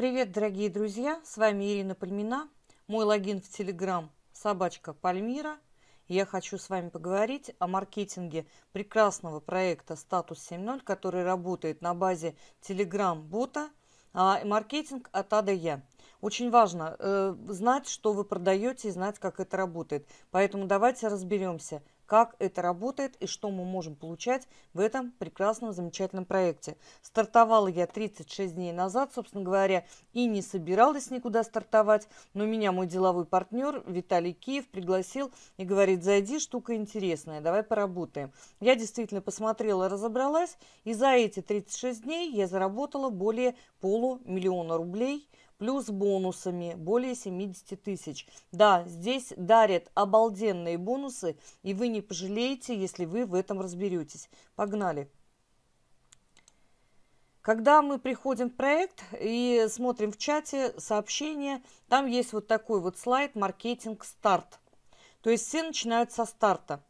Привет, дорогие друзья! С вами Ирина Пальмина. Мой логин в Телеграм «Собачка Пальмира». Я хочу с вами поговорить о маркетинге прекрасного проекта «Статус 7.0», который работает на базе Телеграм-бота а «Маркетинг от А до Я». Очень важно э, знать, что вы продаете и знать, как это работает. Поэтому давайте разберемся, как это работает и что мы можем получать в этом прекрасном, замечательном проекте. Стартовала я 36 дней назад, собственно говоря, и не собиралась никуда стартовать, но меня мой деловой партнер Виталий Киев пригласил и говорит, зайди, штука интересная, давай поработаем. Я действительно посмотрела, разобралась, и за эти 36 дней я заработала более полумиллиона рублей – плюс бонусами более 70 тысяч. Да, здесь дарят обалденные бонусы, и вы не пожалеете, если вы в этом разберетесь. Погнали! Когда мы приходим в проект и смотрим в чате сообщения, там есть вот такой вот слайд «Маркетинг старт». То есть все начинают со старта.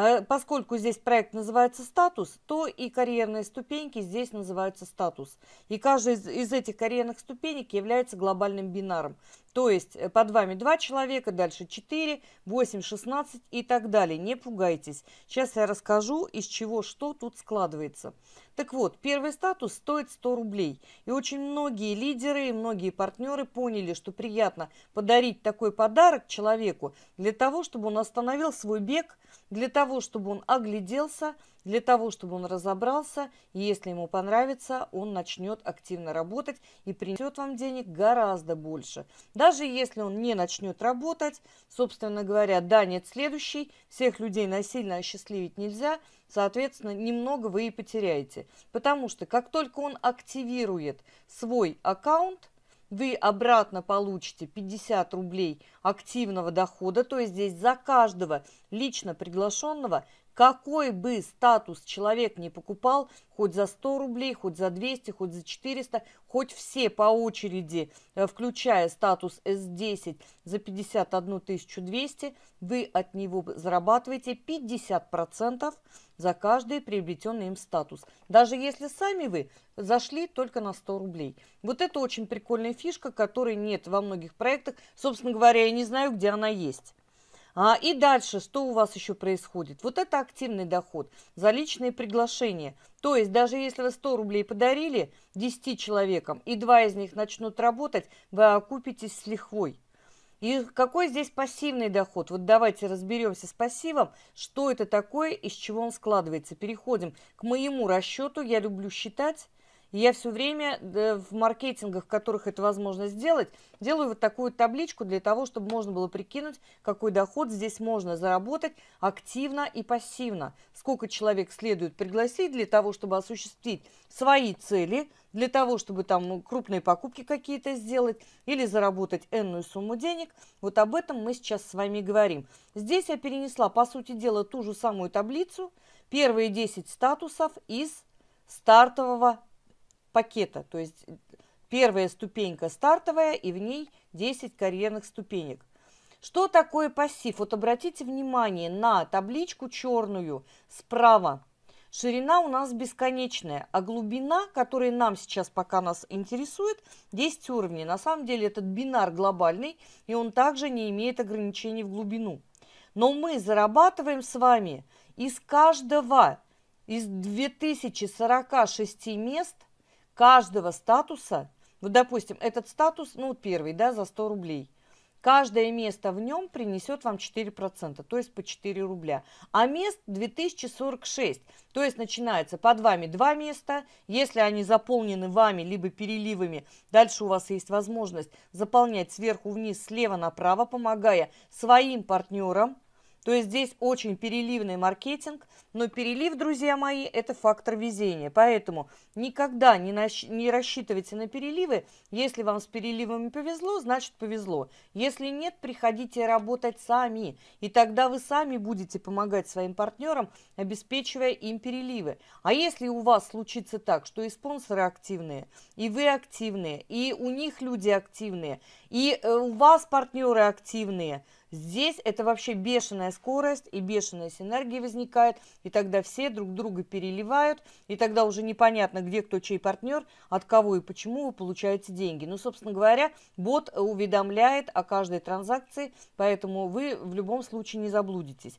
Э, поскольку здесь проект называется «Статус», то и карьерные ступеньки здесь называются «Статус». И каждая из, из этих карьерных ступенек является глобальным бинаром. То есть э, под вами 2 человека, дальше 4, 8, 16 и так далее. Не пугайтесь. Сейчас я расскажу, из чего что тут складывается. Так вот, первый статус стоит 100 рублей. И очень многие лидеры и многие партнеры поняли, что приятно подарить такой подарок человеку для того, чтобы он остановил свой бег, для того, чтобы он огляделся, для того, чтобы он разобрался, и если ему понравится, он начнет активно работать и принесет вам денег гораздо больше. Даже если он не начнет работать, собственно говоря, да, нет следующий, всех людей насильно осчастливить нельзя, соответственно, немного вы и потеряете. Потому что как только он активирует свой аккаунт, вы обратно получите 50 рублей – активного дохода, то есть здесь за каждого лично приглашенного, какой бы статус человек не покупал, хоть за 100 рублей, хоть за 200, хоть за 400, хоть все по очереди, э, включая статус S10 за 51 200, вы от него зарабатываете 50% за каждый приобретенный им статус. Даже если сами вы зашли только на 100 рублей. Вот это очень прикольная фишка, которой нет во многих проектах. Собственно говоря, и не знаю, где она есть. А, и дальше, что у вас еще происходит? Вот это активный доход за личные приглашения. То есть даже если вы 100 рублей подарили 10 человекам, и два из них начнут работать, вы окупитесь с лихвой. И какой здесь пассивный доход? Вот давайте разберемся с пассивом, что это такое, из чего он складывается. Переходим к моему расчету. Я люблю считать я все время в маркетингах, в которых это возможно сделать, делаю вот такую табличку для того, чтобы можно было прикинуть, какой доход здесь можно заработать активно и пассивно. Сколько человек следует пригласить для того, чтобы осуществить свои цели, для того, чтобы там крупные покупки какие-то сделать или заработать энную сумму денег. Вот об этом мы сейчас с вами говорим. Здесь я перенесла, по сути дела, ту же самую таблицу, первые 10 статусов из стартового пакета. То есть первая ступенька стартовая и в ней 10 карьерных ступенек. Что такое пассив? Вот обратите внимание на табличку черную справа. Ширина у нас бесконечная, а глубина, которая нам сейчас пока нас интересует, 10 уровней. На самом деле этот бинар глобальный, и он также не имеет ограничений в глубину. Но мы зарабатываем с вами из каждого из 2046 мест каждого статуса, вот допустим, этот статус, ну первый, да, за 100 рублей, каждое место в нем принесет вам 4%, то есть по 4 рубля. А мест 2046, то есть начинается под вами два места, если они заполнены вами, либо переливами, дальше у вас есть возможность заполнять сверху вниз, слева направо, помогая своим партнерам, то есть здесь очень переливный маркетинг, но перелив, друзья мои, это фактор везения. Поэтому никогда не, нащ... не рассчитывайте на переливы. Если вам с переливами повезло, значит повезло. Если нет, приходите работать сами. И тогда вы сами будете помогать своим партнерам, обеспечивая им переливы. А если у вас случится так, что и спонсоры активные, и вы активные, и у них люди активные, и э, у вас партнеры активные – Здесь это вообще бешеная скорость и бешеная синергия возникает, и тогда все друг друга переливают, и тогда уже непонятно, где кто чей партнер, от кого и почему вы получаете деньги. Ну, собственно говоря, бот уведомляет о каждой транзакции, поэтому вы в любом случае не заблудитесь.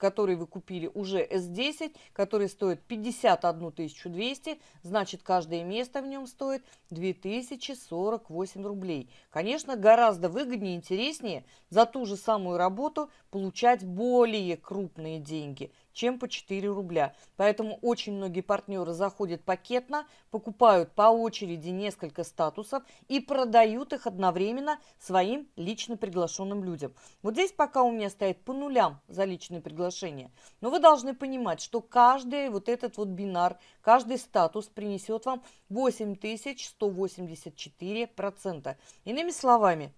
который вы купили уже S10, который стоит 51 200, значит каждое место в нем стоит 2048 рублей. Конечно, гораздо выгоднее и интереснее за ту же самую работу получать более крупные деньги – чем по 4 рубля. Поэтому очень многие партнеры заходят пакетно, покупают по очереди несколько статусов и продают их одновременно своим лично приглашенным людям. Вот здесь пока у меня стоит по нулям за личные приглашения. Но вы должны понимать, что каждый вот этот вот бинар, каждый статус принесет вам 8184%. Иными словами,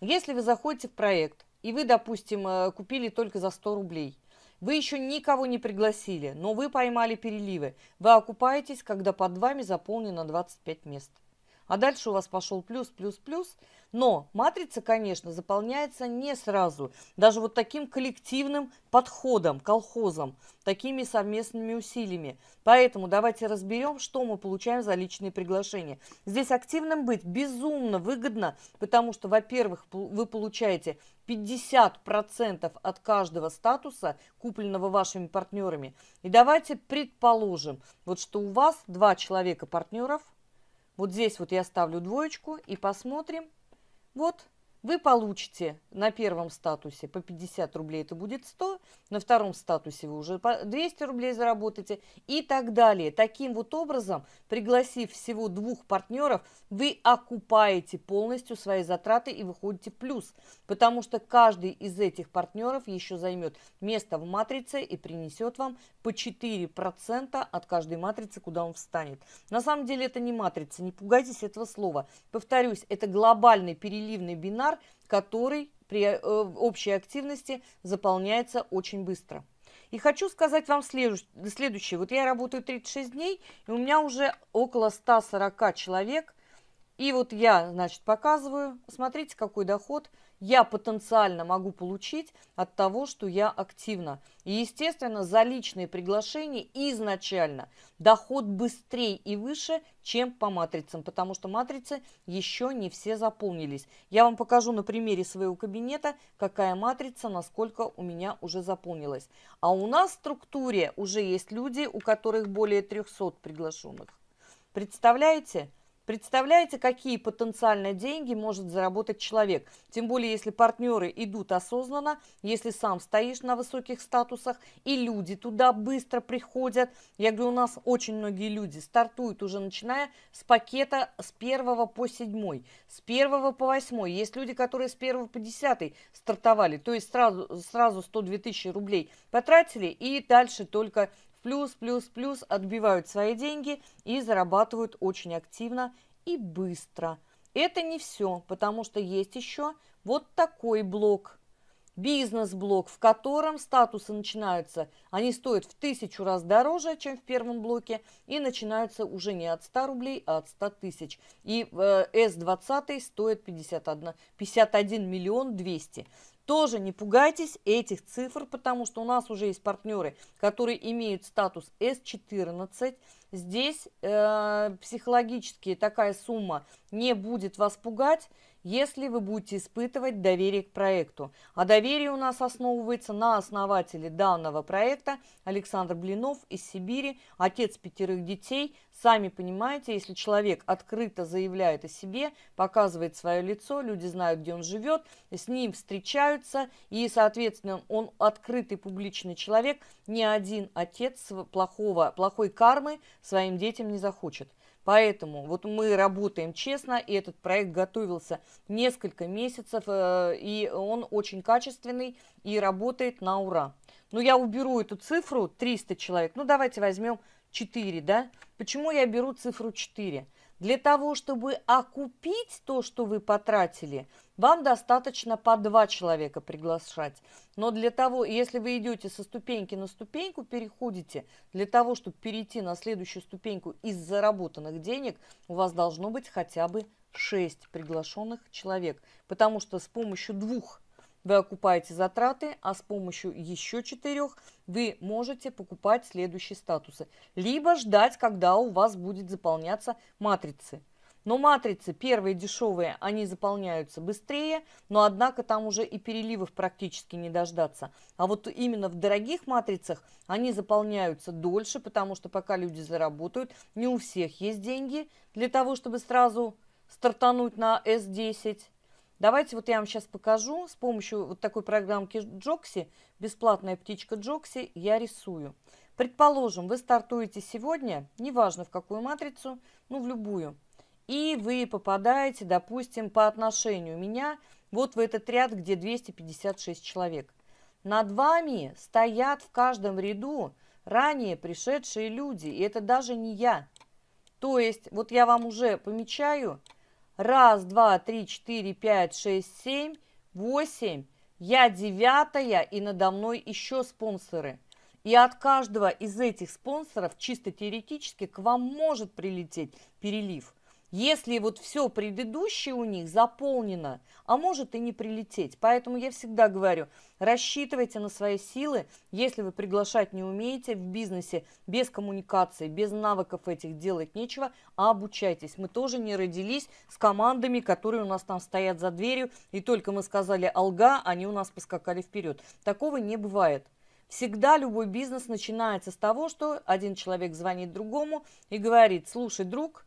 если вы заходите в проект, и вы, допустим, э, купили только за 100 рублей – вы еще никого не пригласили, но вы поймали переливы. Вы окупаетесь, когда под вами заполнено 25 мест. А дальше у вас пошел плюс, плюс, плюс. Но матрица, конечно, заполняется не сразу. Даже вот таким коллективным подходом, колхозом, такими совместными усилиями. Поэтому давайте разберем, что мы получаем за личные приглашения. Здесь активным быть безумно выгодно, потому что, во-первых, вы получаете 50% от каждого статуса, купленного вашими партнерами. И давайте предположим, вот что у вас два человека партнеров – вот здесь вот я ставлю двоечку и посмотрим. Вот вы получите на первом статусе по 50 рублей, это будет 100, на втором статусе вы уже по 200 рублей заработаете и так далее. Таким вот образом, пригласив всего двух партнеров, вы окупаете полностью свои затраты и выходите в плюс, потому что каждый из этих партнеров еще займет место в матрице и принесет вам по 4% от каждой матрицы, куда он встанет. На самом деле это не матрица, не пугайтесь этого слова. Повторюсь, это глобальный переливный бинар, дар, который при э, общей активности заполняется очень быстро. И хочу сказать вам следующее. Вот я работаю 36 дней, и у меня уже около 140 человек. И вот я, значит, показываю. Смотрите, какой доход – я потенциально могу получить от того, что я активно. И, естественно, за личные приглашения изначально доход быстрее и выше, чем по матрицам, потому что матрицы еще не все заполнились. Я вам покажу на примере своего кабинета, какая матрица, насколько у меня уже заполнилась. А у нас в структуре уже есть люди, у которых более 300 приглашенных. Представляете? Представляете, какие потенциальные деньги может заработать человек? Тем более, если партнеры идут осознанно, если сам стоишь на высоких статусах, и люди туда быстро приходят. Я говорю, у нас очень многие люди стартуют уже начиная с пакета с первого по седьмой, с первого по восьмой. Есть люди, которые с первого по десятый стартовали, то есть сразу, сразу 102 тысячи рублей потратили и дальше только плюс, плюс, плюс отбивают свои деньги и зарабатывают очень активно и быстро. Это не все, потому что есть еще вот такой блок. Бизнес-блок, в котором статусы начинаются, они стоят в тысячу раз дороже, чем в первом блоке, и начинаются уже не от 100 рублей, а от 100 тысяч. И э, S20 стоит 51, 51 миллион 200. 000. Тоже не пугайтесь этих цифр, потому что у нас уже есть партнеры, которые имеют статус S14. Здесь э, психологически такая сумма не будет вас пугать если вы будете испытывать доверие к проекту. А доверие у нас основывается на основателе данного проекта Александр Блинов из Сибири, отец пятерых детей. Сами понимаете, если человек открыто заявляет о себе, показывает свое лицо, люди знают, где он живет, с ним встречаются, и, соответственно, он открытый публичный человек, ни один отец плохого, плохой кармы своим детям не захочет. Поэтому вот мы работаем честно, и этот проект готовился несколько месяцев, э, и он очень качественный и работает на ура. Но ну, я уберу эту цифру 300 человек, ну давайте возьмем 4, да? Почему я беру цифру 4? Для того, чтобы окупить то, что вы потратили, вам достаточно по два человека приглашать. Но для того, если вы идете со ступеньки на ступеньку, переходите, для того, чтобы перейти на следующую ступеньку из заработанных денег, у вас должно быть хотя бы 6 приглашенных человек. Потому что с помощью двух вы окупаете затраты, а с помощью еще четырех вы можете покупать следующие статусы. Либо ждать, когда у вас будет заполняться матрицы. Но матрицы первые дешевые, они заполняются быстрее, но однако там уже и переливов практически не дождаться. А вот именно в дорогих матрицах они заполняются дольше, потому что пока люди заработают, не у всех есть деньги для того, чтобы сразу стартануть на S10. Давайте вот я вам сейчас покажу с помощью вот такой программки Джокси, бесплатная птичка Джокси, я рисую. Предположим, вы стартуете сегодня, неважно в какую матрицу, ну в любую, и вы попадаете, допустим, по отношению меня вот в этот ряд, где 256 человек. Над вами стоят в каждом ряду ранее пришедшие люди, и это даже не я. То есть, вот я вам уже помечаю, Раз, два, три, четыре, пять, шесть, семь, восемь. Я девятая, и надо мной еще спонсоры. И от каждого из этих спонсоров чисто теоретически к вам может прилететь перелив – если вот все предыдущее у них заполнено, а может и не прилететь. Поэтому я всегда говорю, рассчитывайте на свои силы, если вы приглашать не умеете в бизнесе, без коммуникации, без навыков этих делать нечего, а обучайтесь. Мы тоже не родились с командами, которые у нас там стоят за дверью, и только мы сказали «алга», они у нас поскакали вперед. Такого не бывает. Всегда любой бизнес начинается с того, что один человек звонит другому и говорит, слушай, друг,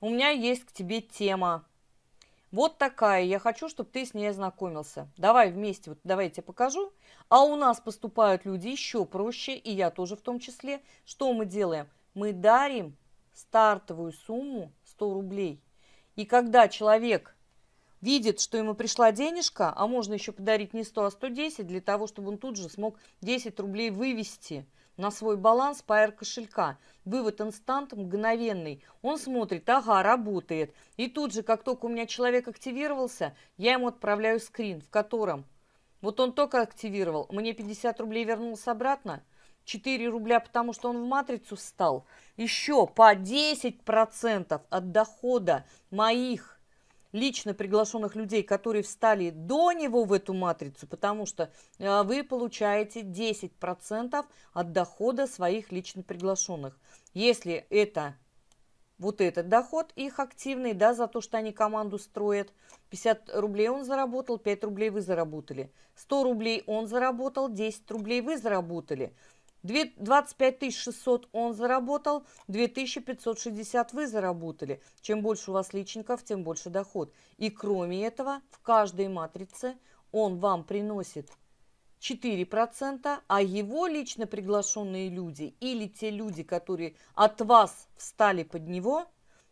у меня есть к тебе тема. Вот такая. Я хочу, чтобы ты с ней ознакомился. Давай вместе, вот давай я тебе покажу. А у нас поступают люди еще проще, и я тоже в том числе. Что мы делаем? Мы дарим стартовую сумму 100 рублей. И когда человек видит, что ему пришла денежка, а можно еще подарить не 100, а 110, для того, чтобы он тут же смог 10 рублей вывести – на свой баланс по R-кошелька. Вывод инстант мгновенный. Он смотрит, ага, работает. И тут же, как только у меня человек активировался, я ему отправляю скрин, в котором вот он только активировал, мне 50 рублей вернулся обратно, 4 рубля, потому что он в матрицу встал. Еще по 10% от дохода моих лично приглашенных людей, которые встали до него в эту матрицу, потому что э, вы получаете 10% от дохода своих лично приглашенных. Если это вот этот доход их активный, да, за то, что они команду строят. 50 рублей он заработал, 5 рублей вы заработали. 100 рублей он заработал, 10 рублей вы заработали. 25 600 он заработал, 2560 вы заработали. Чем больше у вас личников, тем больше доход. И кроме этого, в каждой матрице он вам приносит 4%, а его лично приглашенные люди или те люди, которые от вас встали под него,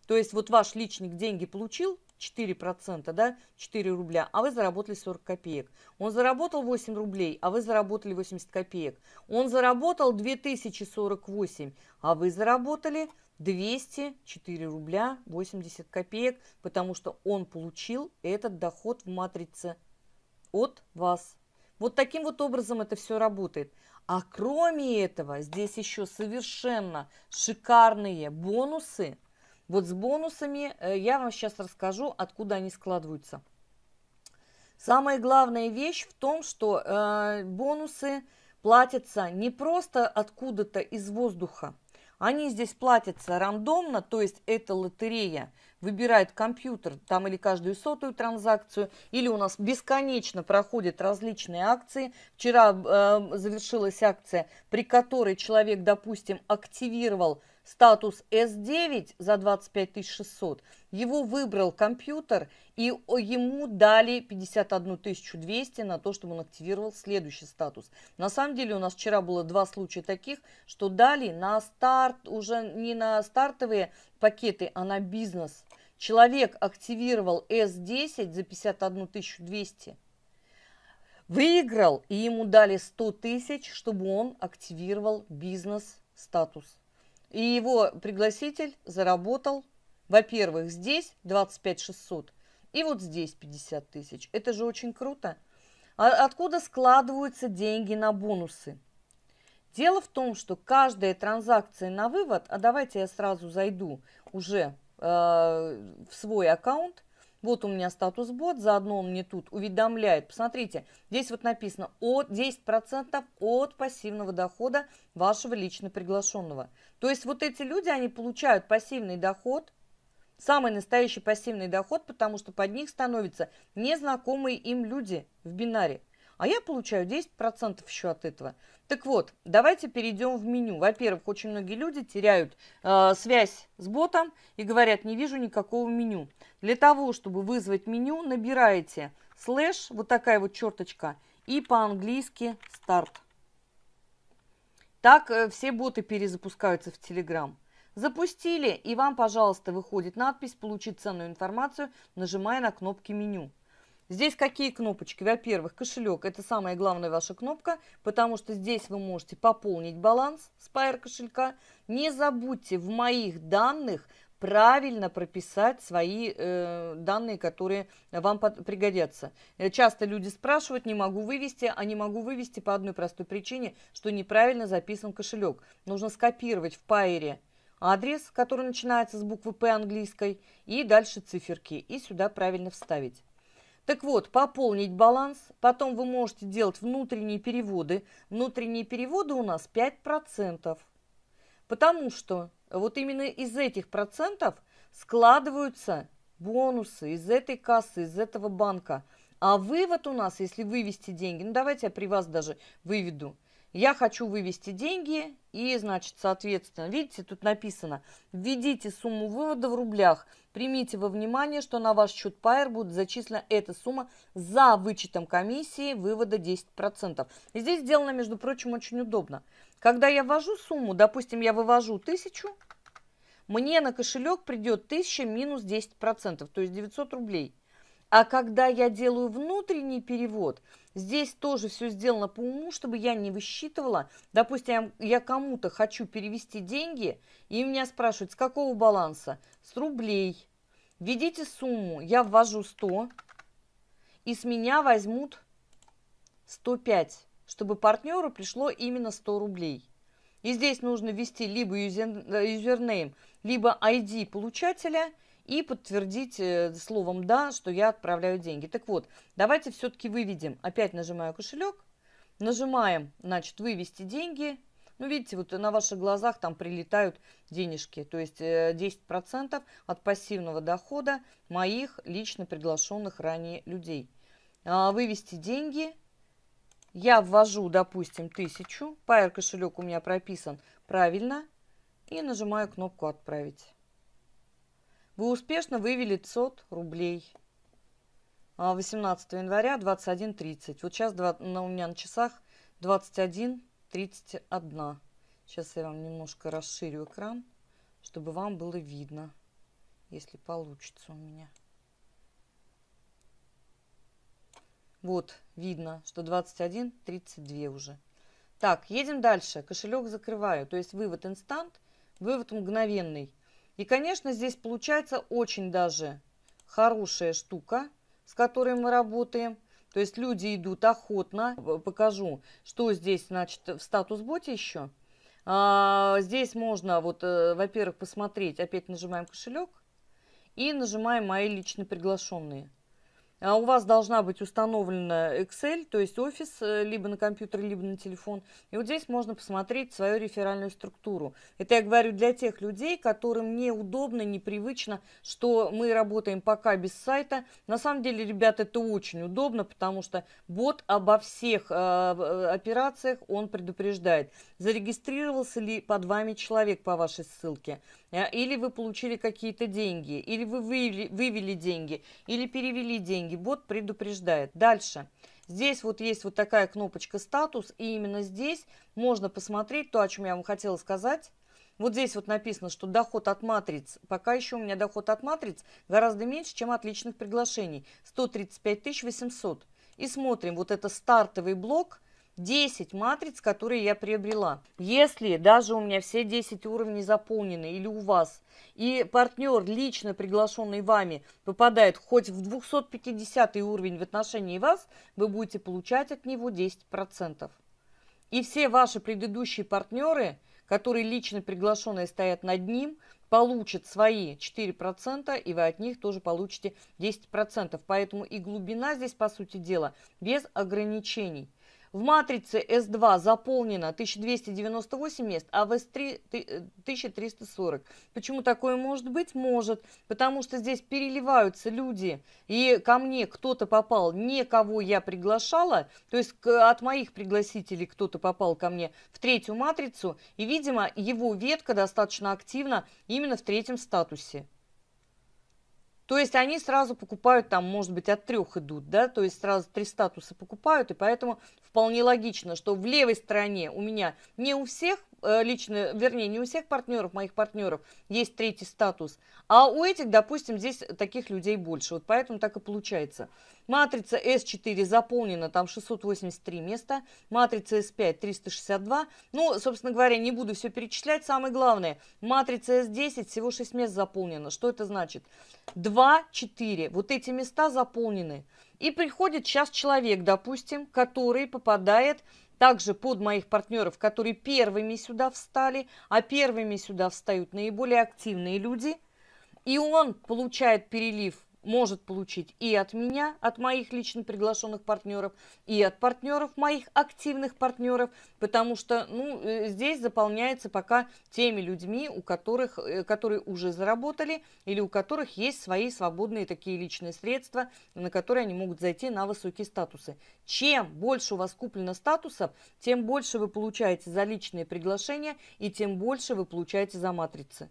то есть вот ваш личник деньги получил, 4%, да, 4 рубля, а вы заработали 40 копеек. Он заработал 8 рублей, а вы заработали 80 копеек. Он заработал 2048, а вы заработали 204 рубля 80 копеек, потому что он получил этот доход в матрице от вас. Вот таким вот образом это все работает. А кроме этого, здесь еще совершенно шикарные бонусы – вот с бонусами э, я вам сейчас расскажу, откуда они складываются. Самая главная вещь в том, что э, бонусы платятся не просто откуда-то из воздуха. Они здесь платятся рандомно, то есть это лотерея. Выбирает компьютер там или каждую сотую транзакцию, или у нас бесконечно проходят различные акции. Вчера э, завершилась акция, при которой человек, допустим, активировал статус S9 за 25 600, его выбрал компьютер, и ему дали 51 200 на то, чтобы он активировал следующий статус. На самом деле у нас вчера было два случая таких, что дали на старт, уже не на стартовые пакеты, а на бизнес. Человек активировал S10 за 51 200 выиграл, и ему дали 100 тысяч, чтобы он активировал бизнес-статус. И его пригласитель заработал, во-первых, здесь 25 600 и вот здесь 50 тысяч. Это же очень круто. А откуда складываются деньги на бонусы? Дело в том, что каждая транзакция на вывод, а давайте я сразу зайду уже э, в свой аккаунт, вот у меня статус бот, заодно он мне тут уведомляет. Посмотрите, здесь вот написано от 10% от пассивного дохода вашего лично приглашенного. То есть вот эти люди, они получают пассивный доход, самый настоящий пассивный доход, потому что под них становятся незнакомые им люди в бинаре а я получаю 10% еще от этого. Так вот, давайте перейдем в меню. Во-первых, очень многие люди теряют э, связь с ботом и говорят, не вижу никакого меню. Для того, чтобы вызвать меню, набираете слэш, вот такая вот черточка, и по-английски старт. Так э, все боты перезапускаются в Telegram. Запустили, и вам, пожалуйста, выходит надпись «Получить ценную информацию», нажимая на кнопки меню. Здесь какие кнопочки? Во-первых, кошелек – это самая главная ваша кнопка, потому что здесь вы можете пополнить баланс Spire кошелька. Не забудьте в моих данных правильно прописать свои э, данные, которые вам под, пригодятся. Э, часто люди спрашивают, не могу вывести, а не могу вывести по одной простой причине, что неправильно записан кошелек. Нужно скопировать в Pair адрес, который начинается с буквы P английской, и дальше циферки, и сюда правильно вставить. Так вот, пополнить баланс, потом вы можете делать внутренние переводы. Внутренние переводы у нас 5%. Потому что вот именно из этих процентов складываются бонусы из этой кассы, из этого банка. А вывод у нас, если вывести деньги, ну давайте я при вас даже выведу – я хочу вывести деньги, и, значит, соответственно, видите, тут написано, введите сумму вывода в рублях, примите во внимание, что на ваш счет Pair будет зачислена эта сумма за вычетом комиссии вывода 10%. И здесь сделано, между прочим, очень удобно. Когда я ввожу сумму, допустим, я вывожу 1000, мне на кошелек придет 1000 минус 10%, то есть 900 рублей – а когда я делаю внутренний перевод, здесь тоже все сделано по уму, чтобы я не высчитывала. Допустим, я кому-то хочу перевести деньги, и меня спрашивают, с какого баланса? С рублей. Введите сумму. Я ввожу 100, и с меня возьмут 105, чтобы партнеру пришло именно 100 рублей. И здесь нужно ввести либо э, юзернейм, либо ID получателя – и подтвердить э, словом «да», что я отправляю деньги. Так вот, давайте все-таки выведем. Опять нажимаю кошелек, нажимаем, значит, «Вывести деньги», ну, видите, вот на ваших глазах там прилетают денежки. То есть 10% э, от пассивного дохода моих лично приглашенных ранее людей. А, Вывести деньги. Я ввожу, допустим, тысячу. Пайер кошелек у меня прописан правильно. И нажимаю кнопку «Отправить». Вы успешно вывели 500 рублей. 18 а, января 21.30. Вот сейчас на, у меня на часах 21.31. Сейчас я вам немножко расширю экран, чтобы вам было видно, если получится у меня. Вот, видно, что 21.32 уже. Так, едем дальше. Кошелек закрываю. То есть вывод инстант, вывод мгновенный – и, конечно, здесь получается очень даже хорошая штука, с которой мы работаем. То есть люди идут охотно. Покажу, что здесь, значит, в статус-боте еще. А, здесь можно, вот, э, во-первых, посмотреть. Опять нажимаем кошелек и нажимаем «Мои лично приглашенные». А у вас должна быть установлена Excel, то есть офис э, либо на компьютер, либо на телефон. И вот здесь можно посмотреть свою реферальную структуру. Это я говорю для тех людей, которым неудобно, непривычно, что мы работаем пока без сайта. На самом деле, ребят, это очень удобно, потому что бот обо всех э, э операциях он предупреждает. Зарегистрировался ли под вами человек по вашей ссылке? Э, или вы получили какие-то деньги, или вы вывели, вывели деньги, или перевели деньги. Бот предупреждает. Дальше. Здесь вот есть вот такая кнопочка «Статус», и именно здесь можно посмотреть то, о чем я вам хотела сказать. Вот здесь вот написано, что доход от матриц, пока еще у меня доход от матриц гораздо меньше, чем от личных приглашений. 135 800. И смотрим, вот это стартовый блок – 10 матриц, которые я приобрела. Если даже у меня все 10 уровней заполнены или у вас, и партнер, лично приглашенный вами, попадает хоть в 250 уровень в отношении вас, вы будете получать от него 10%. И все ваши предыдущие партнеры, которые лично приглашенные стоят над ним, получат свои 4%, и вы от них тоже получите 10%. Поэтому и глубина здесь, по сути дела, без ограничений. В матрице S2 заполнено 1298 мест, а в S3 1340. Э, Почему такое может быть? Может, потому что здесь переливаются люди, и ко мне кто-то попал, не кого я приглашала, то есть от моих пригласителей кто-то попал ко мне в третью матрицу, и, видимо, его ветка достаточно активна именно в третьем статусе. То есть они сразу покупают, там, может быть, от трех идут, да, то есть сразу три статуса покупают, и поэтому вполне логично, что в левой стороне у меня не у всех э, лично, вернее, не у всех партнеров, моих партнеров, есть третий статус. А у этих, допустим, здесь таких людей больше. Вот поэтому так и получается. Матрица S4 заполнена, там 683 места. Матрица S5 362. Ну, собственно говоря, не буду все перечислять. Самое главное, матрица S10 всего 6 мест заполнена. Что это значит? 2, 4. Вот эти места заполнены. И приходит сейчас человек, допустим, который попадает также под моих партнеров, которые первыми сюда встали, а первыми сюда встают наиболее активные люди. И он получает перелив может получить и от меня, от моих лично приглашенных партнеров, и от партнеров, моих активных партнеров, потому что ну, э, здесь заполняется пока теми людьми, у которых, э, которые уже заработали или у которых есть свои свободные такие личные средства, на которые они могут зайти на высокие статусы. Чем больше у вас куплено статусов, тем больше вы получаете за личные приглашения и тем больше вы получаете за матрицы.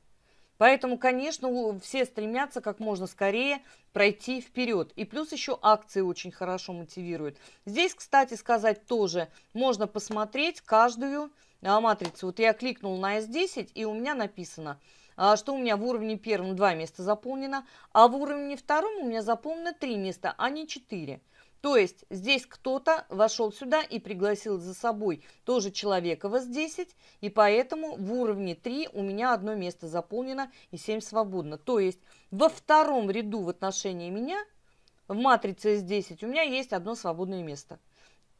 Поэтому, конечно, все стремятся как можно скорее пройти вперед. И плюс еще акции очень хорошо мотивируют. Здесь, кстати сказать, тоже можно посмотреть каждую а, матрицу. Вот я кликнул на S10, и у меня написано а, что у меня в уровне первом два места заполнено, а в уровне втором у меня заполнено три места, а не четыре. То есть здесь кто-то вошел сюда и пригласил за собой тоже человека вас 10, и поэтому в уровне 3 у меня одно место заполнено и 7 свободно. То есть во втором ряду в отношении меня в матрице S10 у меня есть одно свободное место.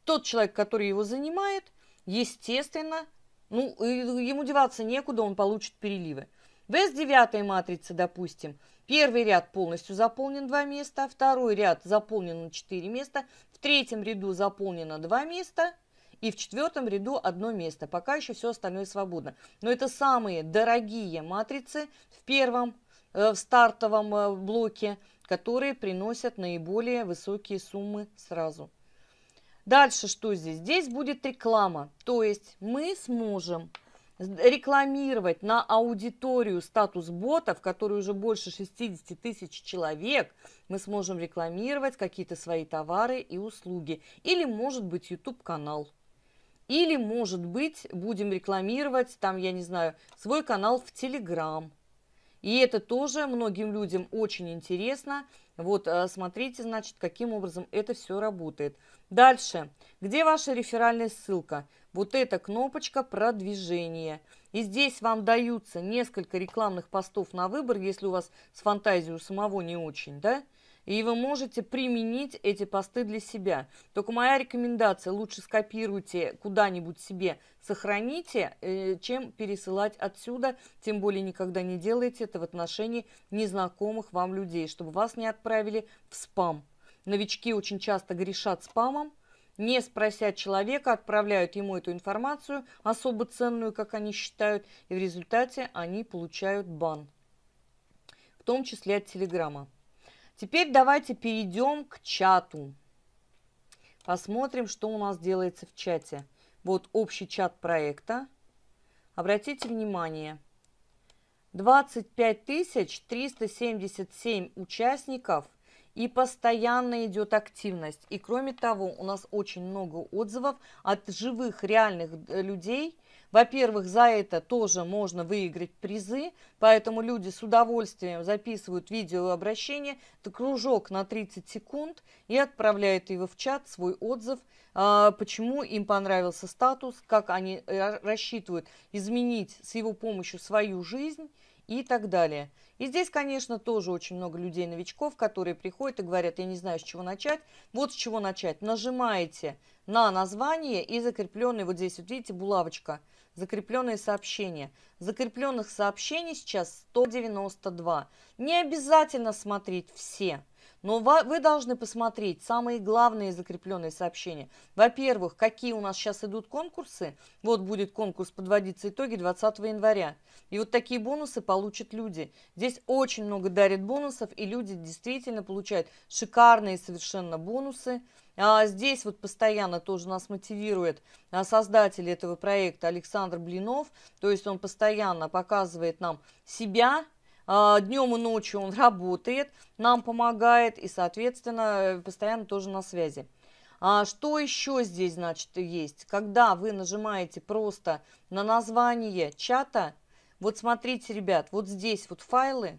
Тот человек, который его занимает, естественно, ну, ему деваться некуда, он получит переливы. Без девятой матрицы, допустим, первый ряд полностью заполнен 2 места, второй ряд заполнен на 4 места, в третьем ряду заполнено 2 места и в четвертом ряду одно место. Пока еще все остальное свободно. Но это самые дорогие матрицы в первом, э, в стартовом э, блоке, которые приносят наиболее высокие суммы сразу. Дальше что здесь? Здесь будет реклама. То есть мы сможем рекламировать на аудиторию статус ботов, который уже больше 60 тысяч человек, мы сможем рекламировать какие-то свои товары и услуги. Или, может быть, YouTube-канал. Или, может быть, будем рекламировать, там, я не знаю, свой канал в Telegram. И это тоже многим людям очень интересно. Вот, э, смотрите, значит, каким образом это все работает. Дальше. Где ваша реферальная ссылка? Вот эта кнопочка продвижение. И здесь вам даются несколько рекламных постов на выбор, если у вас с фантазией у самого не очень, да? И вы можете применить эти посты для себя. Только моя рекомендация, лучше скопируйте куда-нибудь себе, сохраните, э, чем пересылать отсюда. Тем более никогда не делайте это в отношении незнакомых вам людей, чтобы вас не отправили в спам. Новички очень часто грешат спамом, не спрося человека, отправляют ему эту информацию, особо ценную, как они считают, и в результате они получают бан, в том числе от Телеграма. Теперь давайте перейдем к чату. Посмотрим, что у нас делается в чате. Вот общий чат проекта. Обратите внимание, 25 377 участников – и постоянно идет активность. И кроме того, у нас очень много отзывов от живых, реальных э, людей. Во-первых, за это тоже можно выиграть призы, поэтому люди с удовольствием записывают видеообращение, это кружок на 30 секунд и отправляют его в чат, свой отзыв, а, почему им понравился статус, как они э, рассчитывают изменить с его помощью свою жизнь, и так далее. И здесь, конечно, тоже очень много людей-новичков, которые приходят и говорят, я не знаю, с чего начать. Вот с чего начать. Нажимаете на название и закрепленные, вот здесь вот видите, булавочка, закрепленные сообщения. Закрепленных сообщений сейчас 192. Не обязательно смотреть все. Но вы должны посмотреть самые главные закрепленные сообщения. Во-первых, какие у нас сейчас идут конкурсы. Вот будет конкурс подводиться итоги 20 января. И вот такие бонусы получат люди. Здесь очень много дарит бонусов, и люди действительно получают шикарные совершенно бонусы. А здесь вот постоянно тоже нас мотивирует а, создатель этого проекта Александр Блинов. То есть он постоянно показывает нам себя, а, Днем и ночью он работает, нам помогает и, соответственно, постоянно тоже на связи. А что еще здесь, значит, есть? Когда вы нажимаете просто на название чата, вот смотрите, ребят, вот здесь вот файлы,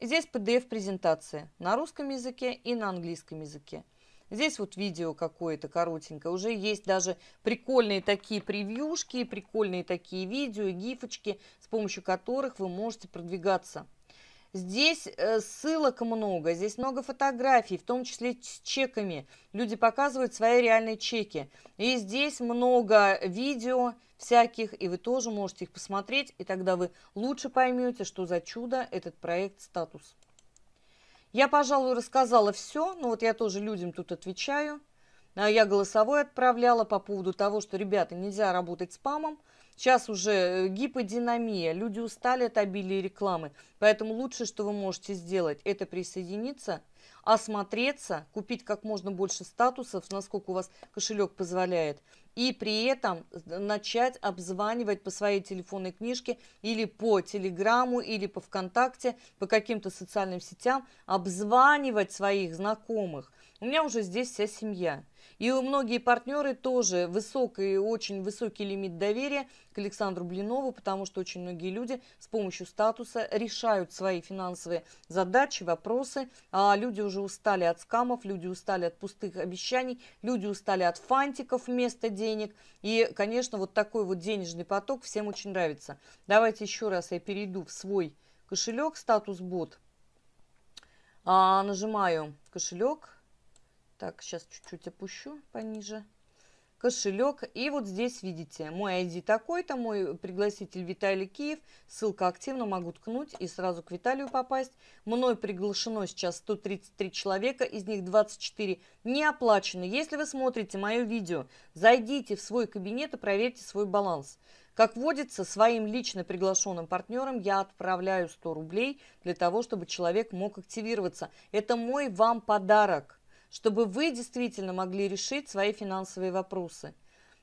здесь PDF-презентация на русском языке и на английском языке. Здесь вот видео какое-то коротенькое. Уже есть даже прикольные такие превьюшки, прикольные такие видео, гифочки, с помощью которых вы можете продвигаться. Здесь э, ссылок много, здесь много фотографий, в том числе с чеками. Люди показывают свои реальные чеки. И здесь много видео всяких, и вы тоже можете их посмотреть, и тогда вы лучше поймете, что за чудо этот проект «Статус». Я, пожалуй, рассказала все, но вот я тоже людям тут отвечаю. А, я голосовой отправляла по поводу того, что, ребята, нельзя работать спамом. Сейчас уже э, гиподинамия, люди устали от обилия рекламы. Поэтому лучшее, что вы можете сделать, это присоединиться, осмотреться, купить как можно больше статусов, насколько у вас кошелек позволяет и при этом начать обзванивать по своей телефонной книжке или по телеграмму, или по ВКонтакте, по каким-то социальным сетям, обзванивать своих знакомых, у меня уже здесь вся семья. И у многие партнеры тоже высокий, очень высокий лимит доверия к Александру Блинову, потому что очень многие люди с помощью статуса решают свои финансовые задачи, вопросы. А люди уже устали от скамов, люди устали от пустых обещаний, люди устали от фантиков вместо денег. И, конечно, вот такой вот денежный поток всем очень нравится. Давайте еще раз я перейду в свой кошелек, статус бот. А, нажимаю кошелек, так, сейчас чуть-чуть опущу пониже. Кошелек. И вот здесь видите, мой ID такой-то, мой пригласитель Виталий Киев. Ссылка активно, могу ткнуть и сразу к Виталию попасть. Мной приглашено сейчас 133 человека, из них 24 не оплачены. Если вы смотрите мое видео, зайдите в свой кабинет и проверьте свой баланс. Как водится, своим лично приглашенным партнерам я отправляю 100 рублей для того, чтобы человек мог активироваться. Это мой вам подарок чтобы вы действительно могли решить свои финансовые вопросы.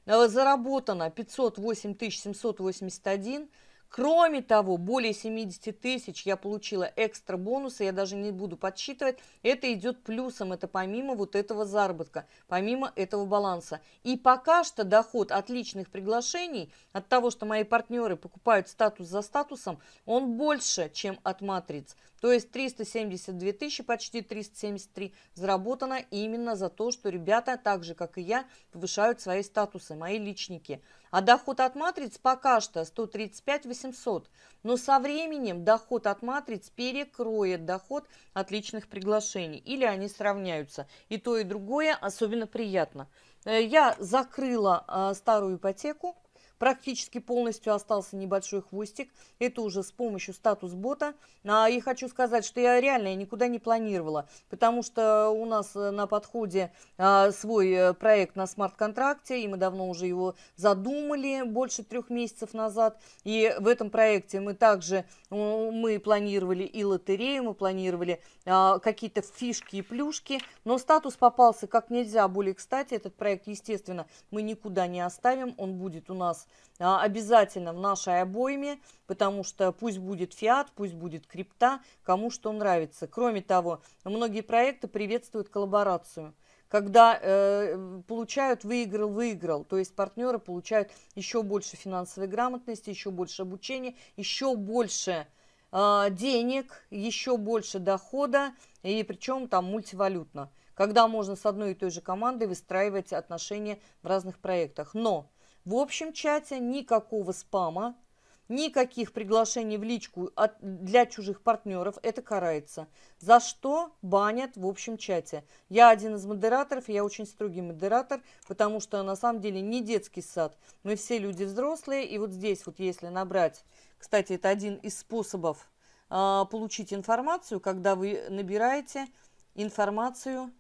Заработано 508 781 Кроме того, более 70 тысяч я получила экстра бонусы, я даже не буду подсчитывать. Это идет плюсом, это помимо вот этого заработка, помимо этого баланса. И пока что доход от личных приглашений, от того, что мои партнеры покупают статус за статусом, он больше, чем от матриц. То есть 372 тысячи, почти 373 заработано именно за то, что ребята, так же как и я, повышают свои статусы, мои личники а доход от матриц пока что 135 800. Но со временем доход от матриц перекроет доход от личных приглашений. Или они сравняются. И то, и другое особенно приятно. Э, я закрыла э, старую ипотеку. Практически полностью остался небольшой хвостик. Это уже с помощью статус-бота. А, и хочу сказать, что я реально никуда не планировала, потому что у нас э, на подходе а, свой э, проект на смарт-контракте, и мы давно уже его задумали больше трех месяцев назад. И в этом проекте мы также мы планировали и лотерею, мы планировали а, какие-то фишки и плюшки, но статус попался как нельзя более кстати. Этот проект, естественно, мы никуда не оставим, он будет у нас а, обязательно в нашей обойме, потому что пусть будет фиат, пусть будет крипта, кому что нравится. Кроме того, многие проекты приветствуют коллаборацию когда э, получают выиграл-выиграл, то есть партнеры получают еще больше финансовой грамотности, еще больше обучения, еще больше э, денег, еще больше дохода, и причем там мультивалютно, когда можно с одной и той же командой выстраивать отношения в разных проектах. Но в общем чате никакого спама, никаких приглашений в личку от, для чужих партнеров. Это карается. За что банят в общем чате. Я один из модераторов, я очень строгий модератор, потому что на самом деле не детский сад. Мы все люди взрослые, и вот здесь вот если набрать, кстати, это один из способов э, получить информацию, когда вы набираете информацию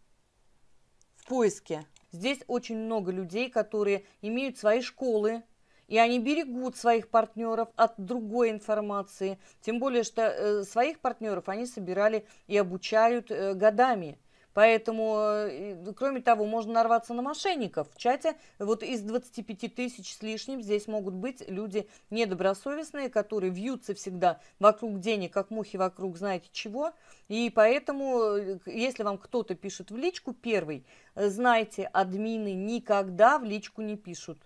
в поиске Здесь очень много людей, которые имеют свои школы, и они берегут своих партнеров от другой информации. Тем более, что э, своих партнеров они собирали и обучают э, годами. Поэтому, э, кроме того, можно нарваться на мошенников. В чате вот из 25 тысяч с лишним здесь могут быть люди недобросовестные, которые вьются всегда вокруг денег, как мухи вокруг знаете чего. И поэтому, э, если вам кто-то пишет в личку первый, э, знайте, админы никогда в личку не пишут.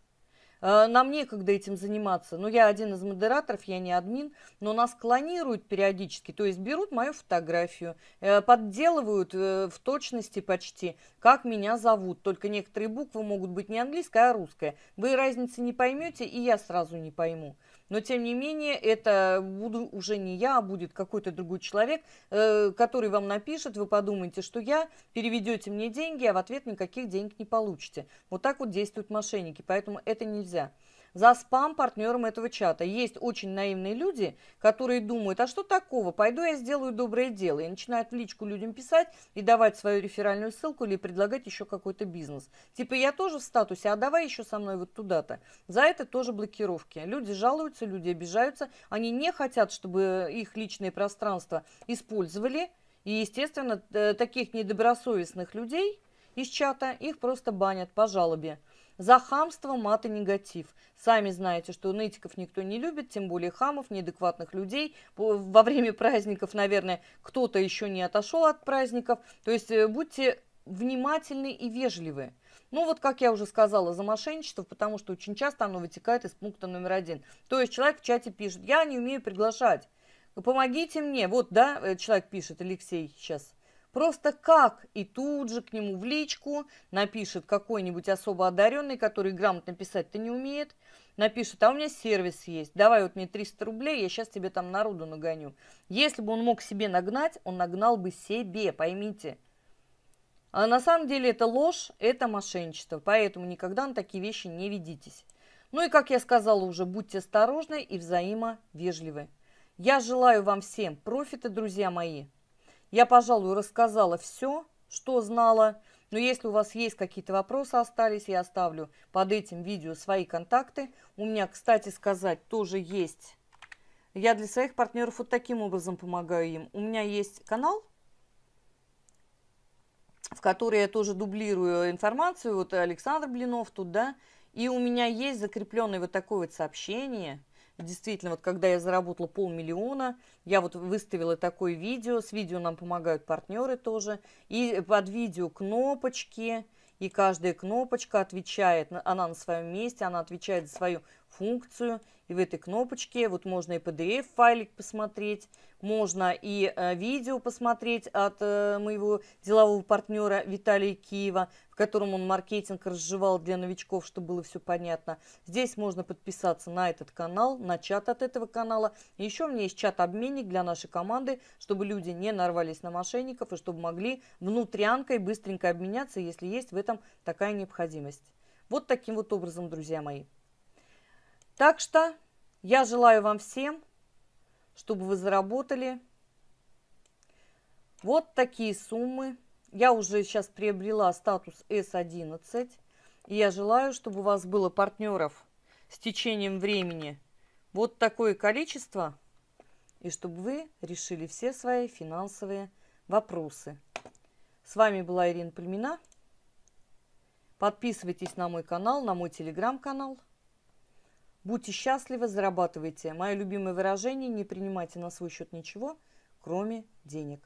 Э, нам некогда этим заниматься. Но ну, я один из модераторов, я не админ, но нас клонируют периодически, то есть берут мою фотографию, э, подделывают э, в точности почти, как меня зовут. Только некоторые буквы могут быть не английская, а русская. Вы разницы не поймете, и я сразу не пойму но тем не менее это буду уже не я, а будет какой-то другой человек, э, который вам напишет, вы подумаете, что я, переведете мне деньги, а в ответ никаких денег не получите. Вот так вот действуют мошенники, поэтому это нельзя за спам партнерам этого чата. Есть очень наивные люди, которые думают, а что такого, пойду я сделаю доброе дело. И начинают в личку людям писать и давать свою реферальную ссылку или предлагать еще какой-то бизнес. Типа я тоже в статусе, а давай еще со мной вот туда-то. За это тоже блокировки. Люди жалуются, люди обижаются, они не хотят, чтобы их личное пространство использовали. И, естественно, таких недобросовестных людей из чата их просто банят по жалобе. За хамство, мат и негатив. Сами знаете, что нытиков никто не любит, тем более хамов, неадекватных людей. Во время праздников, наверное, кто-то еще не отошел от праздников. То есть э, будьте внимательны и вежливы. Ну вот, как я уже сказала, за мошенничество, потому что очень часто оно вытекает из пункта номер один. То есть человек в чате пишет, я не умею приглашать, помогите мне. Вот, да, э, человек пишет, Алексей сейчас Просто как и тут же к нему в личку напишет какой-нибудь особо одаренный, который грамотно писать-то не умеет, напишет, а у меня сервис есть, давай вот мне 300 рублей, я сейчас тебе там народу нагоню. Если бы он мог себе нагнать, он нагнал бы себе, поймите. А на самом деле это ложь, это мошенничество, поэтому никогда на такие вещи не ведитесь. Ну и, как я сказала уже, будьте осторожны и взаимовежливы. Я желаю вам всем профита, друзья мои. Я, пожалуй, рассказала все, что знала, но если у вас есть какие-то вопросы остались, я оставлю под этим видео свои контакты. У меня, кстати сказать, тоже есть... Я для своих партнеров вот таким образом помогаю им. У меня есть канал, в который я тоже дублирую информацию. Вот Александр Блинов тут, да. И у меня есть закрепленное вот такое вот сообщение – действительно, вот когда я заработала полмиллиона, я вот выставила такое видео, с видео нам помогают партнеры тоже, и под видео кнопочки, и каждая кнопочка отвечает, она на своем месте, она отвечает за свою функцию. И в этой кнопочке вот можно и PDF-файлик посмотреть, можно и э, видео посмотреть от э, моего делового партнера Виталия Киева, в котором он маркетинг разжевал для новичков, чтобы было все понятно. Здесь можно подписаться на этот канал, на чат от этого канала. И еще у меня есть чат-обменник для нашей команды, чтобы люди не нарвались на мошенников и чтобы могли внутрянкой быстренько обменяться, если есть в этом такая необходимость. Вот таким вот образом, друзья мои. Так что я желаю вам всем, чтобы вы заработали вот такие суммы. Я уже сейчас приобрела статус S11. И я желаю, чтобы у вас было партнеров с течением времени вот такое количество. И чтобы вы решили все свои финансовые вопросы. С вами была Ирина Пальмина. Подписывайтесь на мой канал, на мой телеграм-канал. Будьте счастливы, зарабатывайте. Мое любимое выражение – не принимайте на свой счет ничего, кроме денег.